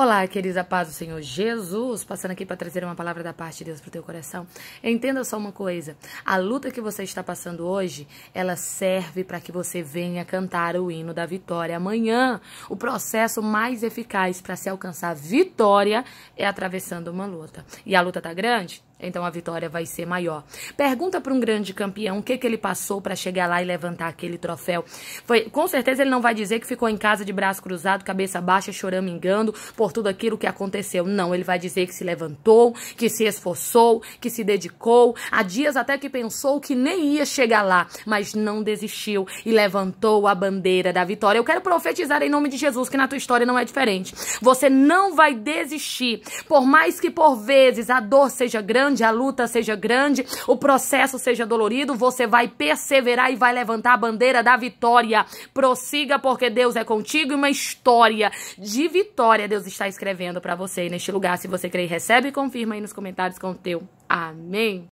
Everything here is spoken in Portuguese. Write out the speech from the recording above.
Olá, queridos, a paz do Senhor Jesus, passando aqui para trazer uma palavra da parte de Deus para o teu coração. Entenda só uma coisa, a luta que você está passando hoje, ela serve para que você venha cantar o hino da vitória amanhã. O processo mais eficaz para se alcançar vitória é atravessando uma luta. E a luta está grande? então a vitória vai ser maior. Pergunta para um grande campeão o que, que ele passou para chegar lá e levantar aquele troféu. Foi, com certeza ele não vai dizer que ficou em casa de braço cruzado, cabeça baixa, choramingando por tudo aquilo que aconteceu. Não, ele vai dizer que se levantou, que se esforçou, que se dedicou. Há dias até que pensou que nem ia chegar lá, mas não desistiu e levantou a bandeira da vitória. Eu quero profetizar em nome de Jesus que na tua história não é diferente. Você não vai desistir, por mais que por vezes a dor seja grande grande, a luta seja grande, o processo seja dolorido, você vai perseverar e vai levantar a bandeira da vitória. Prossiga, porque Deus é contigo e uma história de vitória Deus está escrevendo para você neste lugar. Se você crê, recebe e confirma aí nos comentários com o teu. Amém.